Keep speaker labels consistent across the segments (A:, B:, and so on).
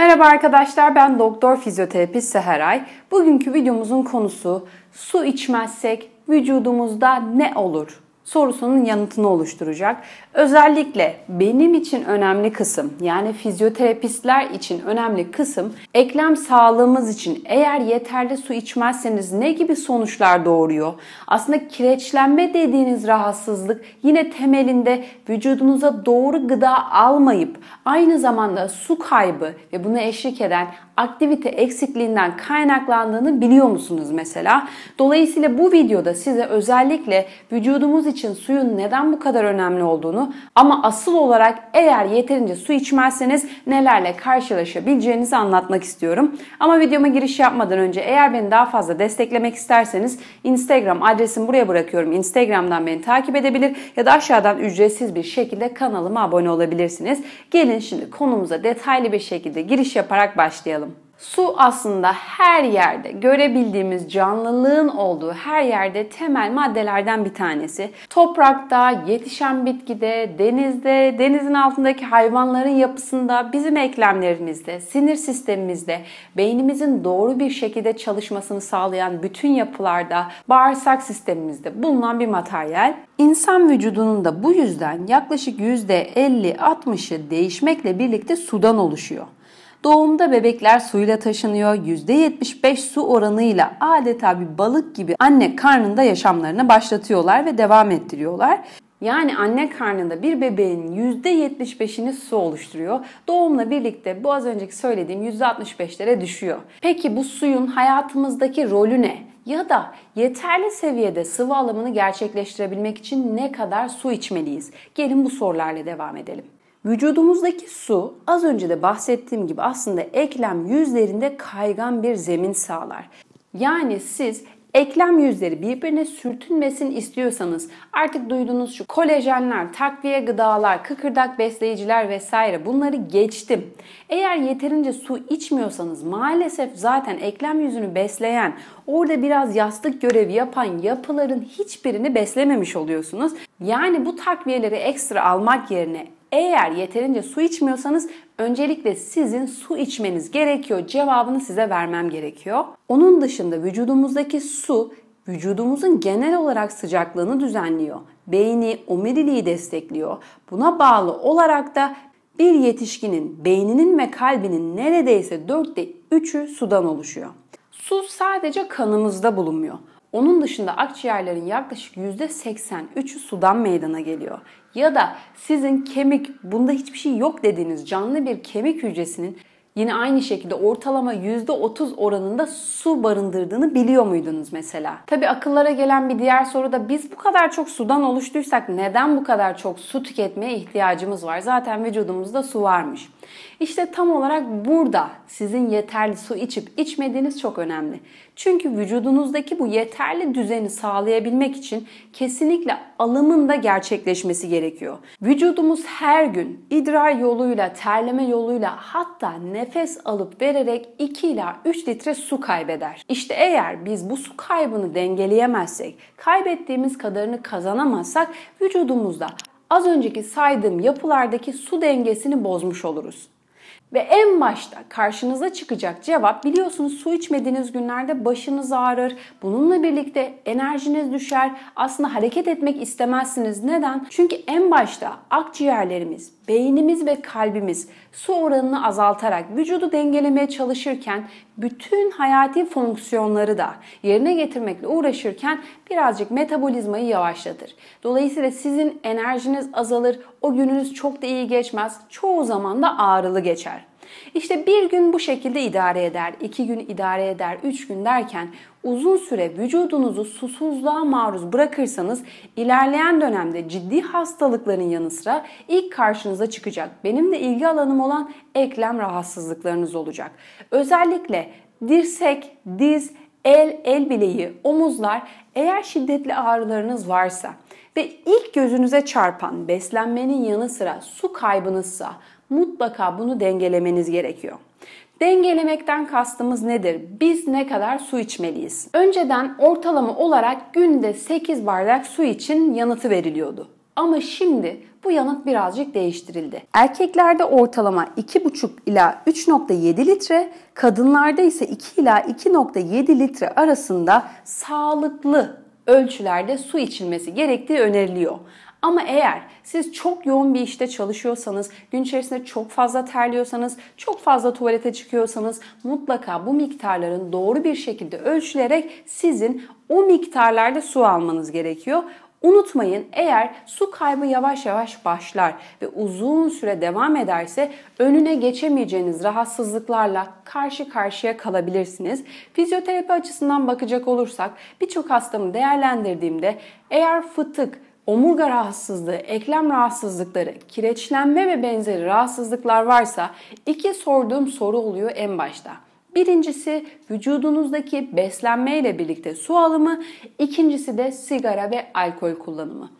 A: Merhaba arkadaşlar ben doktor fizyoterapist Seheray. Bugünkü videomuzun konusu su içmezsek vücudumuzda ne olur? sorusunun yanıtını oluşturacak. Özellikle benim için önemli kısım yani fizyoterapistler için önemli kısım eklem sağlığımız için eğer yeterli su içmezseniz ne gibi sonuçlar doğuruyor? Aslında kireçlenme dediğiniz rahatsızlık yine temelinde vücudunuza doğru gıda almayıp aynı zamanda su kaybı ve bunu eşlik eden aktivite eksikliğinden kaynaklandığını biliyor musunuz mesela? Dolayısıyla bu videoda size özellikle vücudumuz için suyun neden bu kadar önemli olduğunu ama asıl olarak eğer yeterince su içmezseniz nelerle karşılaşabileceğinizi anlatmak istiyorum. Ama videoma giriş yapmadan önce eğer beni daha fazla desteklemek isterseniz Instagram adresimi buraya bırakıyorum. Instagram'dan beni takip edebilir ya da aşağıdan ücretsiz bir şekilde kanalıma abone olabilirsiniz. Gelin şimdi konumuza detaylı bir şekilde giriş yaparak başlayalım. Su aslında her yerde görebildiğimiz canlılığın olduğu her yerde temel maddelerden bir tanesi. Toprakta, yetişen bitkide, denizde, denizin altındaki hayvanların yapısında, bizim eklemlerimizde, sinir sistemimizde, beynimizin doğru bir şekilde çalışmasını sağlayan bütün yapılarda, bağırsak sistemimizde bulunan bir materyal. İnsan vücudunun da bu yüzden yaklaşık %50-60'ı değişmekle birlikte sudan oluşuyor. Doğumda bebekler suyla taşınıyor. %75 su oranıyla adeta bir balık gibi anne karnında yaşamlarını başlatıyorlar ve devam ettiriyorlar. Yani anne karnında bir bebeğin %75'ini su oluşturuyor. Doğumla birlikte bu az önceki söylediğim %65'lere düşüyor. Peki bu suyun hayatımızdaki rolü ne? Ya da yeterli seviyede sıvı alımını gerçekleştirebilmek için ne kadar su içmeliyiz? Gelin bu sorularla devam edelim. Vücudumuzdaki su az önce de bahsettiğim gibi aslında eklem yüzlerinde kaygan bir zemin sağlar. Yani siz eklem yüzleri birbirine sürtünmesin istiyorsanız artık duyduğunuz şu kolajenler, takviye gıdalar, kıkırdak besleyiciler vesaire bunları geçtim. Eğer yeterince su içmiyorsanız maalesef zaten eklem yüzünü besleyen, orada biraz yastık görevi yapan yapıların hiçbirini beslememiş oluyorsunuz. Yani bu takviyeleri ekstra almak yerine eğer yeterince su içmiyorsanız öncelikle sizin su içmeniz gerekiyor cevabını size vermem gerekiyor. Onun dışında vücudumuzdaki su vücudumuzun genel olarak sıcaklığını düzenliyor. Beyni omuriliği destekliyor. Buna bağlı olarak da bir yetişkinin beyninin ve kalbinin neredeyse dörtte üçü sudan oluşuyor. Su sadece kanımızda bulunmuyor. Onun dışında akciğerlerin yaklaşık %83'ü sudan meydana geliyor. Ya da sizin kemik, bunda hiçbir şey yok dediğiniz canlı bir kemik hücresinin yine aynı şekilde ortalama %30 oranında su barındırdığını biliyor muydunuz mesela? Tabi akıllara gelen bir diğer soru da biz bu kadar çok sudan oluştuysak neden bu kadar çok su tüketmeye ihtiyacımız var? Zaten vücudumuzda su varmış. İşte tam olarak burada sizin yeterli su içip içmediğiniz çok önemli. Çünkü vücudunuzdaki bu yeterli düzeni sağlayabilmek için kesinlikle alımın da gerçekleşmesi gerekiyor. Vücudumuz her gün idrar yoluyla, terleme yoluyla hatta ne nefes alıp vererek 2 ila 3 litre su kaybeder. İşte eğer biz bu su kaybını dengeleyemezsek, kaybettiğimiz kadarını kazanamazsak vücudumuzda az önceki saydığım yapılardaki su dengesini bozmuş oluruz. Ve en başta karşınıza çıkacak cevap biliyorsunuz su içmediğiniz günlerde başınız ağrır. Bununla birlikte enerjiniz düşer. Aslında hareket etmek istemezsiniz. Neden? Çünkü en başta akciğerlerimiz, beynimiz ve kalbimiz su oranını azaltarak vücudu dengelemeye çalışırken bütün hayati fonksiyonları da yerine getirmekle uğraşırken birazcık metabolizmayı yavaşlatır. Dolayısıyla sizin enerjiniz azalır, o gününüz çok da iyi geçmez, çoğu zaman da ağrılı geçer. İşte bir gün bu şekilde idare eder, iki gün idare eder, üç gün derken uzun süre vücudunuzu susuzluğa maruz bırakırsanız ilerleyen dönemde ciddi hastalıkların yanı sıra ilk karşınıza çıkacak benim de ilgi alanım olan eklem rahatsızlıklarınız olacak. Özellikle dirsek, diz, el, el bileği, omuzlar eğer şiddetli ağrılarınız varsa ve ilk gözünüze çarpan beslenmenin yanı sıra su kaybınızsa, mutlaka bunu dengelemeniz gerekiyor. Dengelemekten kastımız nedir? Biz ne kadar su içmeliyiz? Önceden ortalama olarak günde 8 bardak su için yanıtı veriliyordu. Ama şimdi bu yanıt birazcık değiştirildi. Erkeklerde ortalama 2,5 ila 3,7 litre, kadınlarda ise 2 ila 2,7 litre arasında sağlıklı ölçülerde su içilmesi gerektiği öneriliyor. Ama eğer siz çok yoğun bir işte çalışıyorsanız, gün içerisinde çok fazla terliyorsanız, çok fazla tuvalete çıkıyorsanız mutlaka bu miktarların doğru bir şekilde ölçülerek sizin o miktarlarda su almanız gerekiyor. Unutmayın eğer su kaybı yavaş yavaş başlar ve uzun süre devam ederse önüne geçemeyeceğiniz rahatsızlıklarla karşı karşıya kalabilirsiniz. Fizyoterapi açısından bakacak olursak birçok hastamı değerlendirdiğimde eğer fıtık, omurga rahatsızlığı, eklem rahatsızlıkları, kireçlenme ve benzeri rahatsızlıklar varsa iki sorduğum soru oluyor en başta. Birincisi vücudunuzdaki beslenme ile birlikte su alımı, ikincisi de sigara ve alkol kullanımı.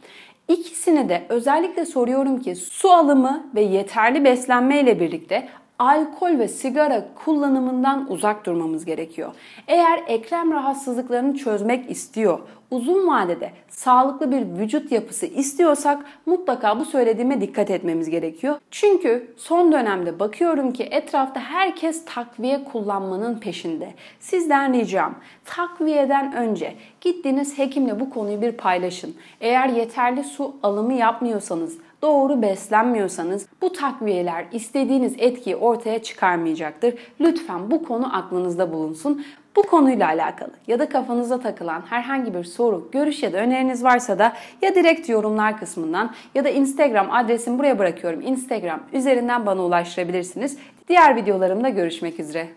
A: İkisini de özellikle soruyorum ki su alımı ve yeterli beslenme ile birlikte alkol ve sigara kullanımından uzak durmamız gerekiyor. Eğer eklem rahatsızlıklarını çözmek istiyor, uzun vadede sağlıklı bir vücut yapısı istiyorsak mutlaka bu söylediğime dikkat etmemiz gerekiyor. Çünkü son dönemde bakıyorum ki etrafta herkes takviye kullanmanın peşinde. Sizden ricam takviyeden önce gittiğiniz hekimle bu konuyu bir paylaşın. Eğer yeterli su alımı yapmıyorsanız doğru beslenmiyorsanız bu takviyeler istediğiniz etkiyi ortaya çıkarmayacaktır. Lütfen bu konu aklınızda bulunsun. Bu konuyla alakalı ya da kafanıza takılan herhangi bir soru, görüş ya da öneriniz varsa da ya direkt yorumlar kısmından ya da Instagram adresimi buraya bırakıyorum. Instagram üzerinden bana ulaştırabilirsiniz. Diğer videolarımda görüşmek üzere.